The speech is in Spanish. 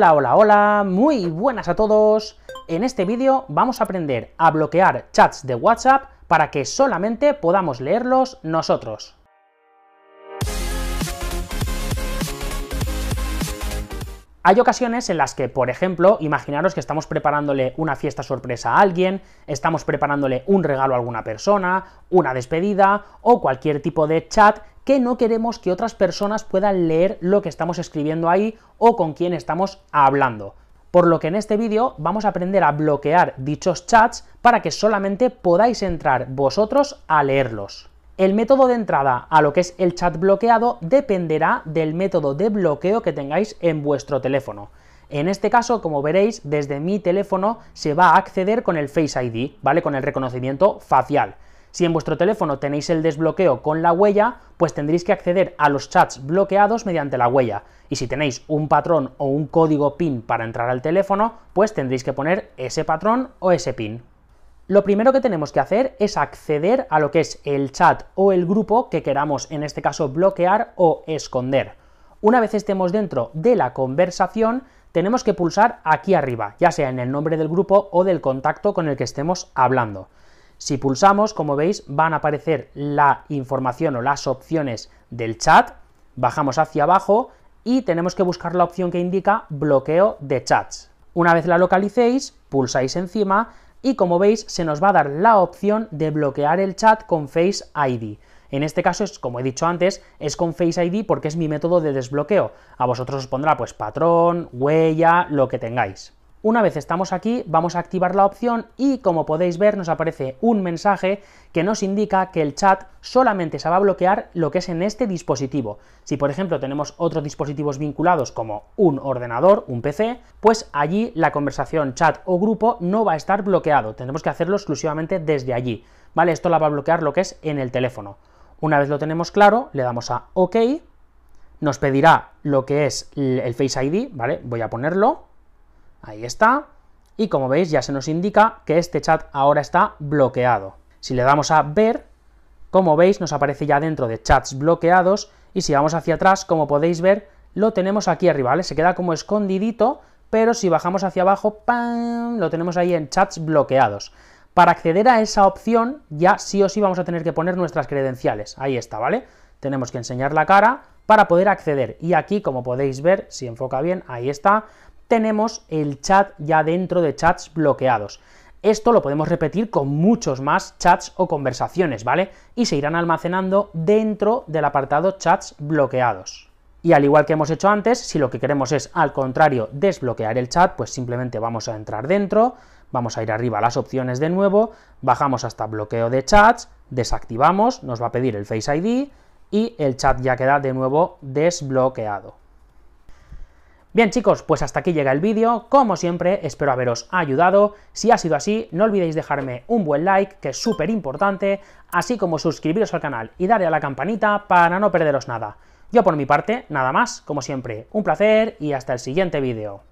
Hola, hola, hola, muy buenas a todos. En este vídeo vamos a aprender a bloquear chats de WhatsApp para que solamente podamos leerlos nosotros. Hay ocasiones en las que, por ejemplo, imaginaros que estamos preparándole una fiesta sorpresa a alguien, estamos preparándole un regalo a alguna persona, una despedida o cualquier tipo de chat que no queremos que otras personas puedan leer lo que estamos escribiendo ahí o con quién estamos hablando. Por lo que en este vídeo vamos a aprender a bloquear dichos chats para que solamente podáis entrar vosotros a leerlos. El método de entrada a lo que es el chat bloqueado dependerá del método de bloqueo que tengáis en vuestro teléfono. En este caso, como veréis, desde mi teléfono se va a acceder con el Face ID, ¿vale? Con el reconocimiento facial. Si en vuestro teléfono tenéis el desbloqueo con la huella, pues tendréis que acceder a los chats bloqueados mediante la huella. Y si tenéis un patrón o un código PIN para entrar al teléfono, pues tendréis que poner ese patrón o ese PIN lo primero que tenemos que hacer es acceder a lo que es el chat o el grupo que queramos, en este caso, bloquear o esconder. Una vez estemos dentro de la conversación, tenemos que pulsar aquí arriba, ya sea en el nombre del grupo o del contacto con el que estemos hablando. Si pulsamos, como veis, van a aparecer la información o las opciones del chat, bajamos hacia abajo y tenemos que buscar la opción que indica bloqueo de chats. Una vez la localicéis, pulsáis encima y como veis se nos va a dar la opción de bloquear el chat con Face ID. En este caso, es, como he dicho antes, es con Face ID porque es mi método de desbloqueo. A vosotros os pondrá pues patrón, huella, lo que tengáis. Una vez estamos aquí, vamos a activar la opción y como podéis ver nos aparece un mensaje que nos indica que el chat solamente se va a bloquear lo que es en este dispositivo. Si por ejemplo tenemos otros dispositivos vinculados como un ordenador, un PC, pues allí la conversación chat o grupo no va a estar bloqueado, tenemos que hacerlo exclusivamente desde allí. ¿Vale? Esto la va a bloquear lo que es en el teléfono. Una vez lo tenemos claro, le damos a OK, nos pedirá lo que es el Face ID, ¿vale? Voy a ponerlo Ahí está. Y como veis, ya se nos indica que este chat ahora está bloqueado. Si le damos a ver, como veis, nos aparece ya dentro de chats bloqueados. Y si vamos hacia atrás, como podéis ver, lo tenemos aquí arriba, ¿vale? Se queda como escondidito, pero si bajamos hacia abajo, ¡pam! lo tenemos ahí en chats bloqueados. Para acceder a esa opción, ya sí o sí vamos a tener que poner nuestras credenciales. Ahí está, ¿vale? Tenemos que enseñar la cara para poder acceder. Y aquí, como podéis ver, si enfoca bien, ahí está, tenemos el chat ya dentro de chats bloqueados. Esto lo podemos repetir con muchos más chats o conversaciones, ¿vale? Y se irán almacenando dentro del apartado chats bloqueados. Y al igual que hemos hecho antes, si lo que queremos es, al contrario, desbloquear el chat, pues simplemente vamos a entrar dentro, vamos a ir arriba a las opciones de nuevo, bajamos hasta bloqueo de chats, desactivamos, nos va a pedir el Face ID y el chat ya queda de nuevo desbloqueado. Bien chicos, pues hasta aquí llega el vídeo, como siempre espero haberos ayudado, si ha sido así no olvidéis dejarme un buen like, que es súper importante, así como suscribiros al canal y darle a la campanita para no perderos nada. Yo por mi parte, nada más, como siempre, un placer y hasta el siguiente vídeo.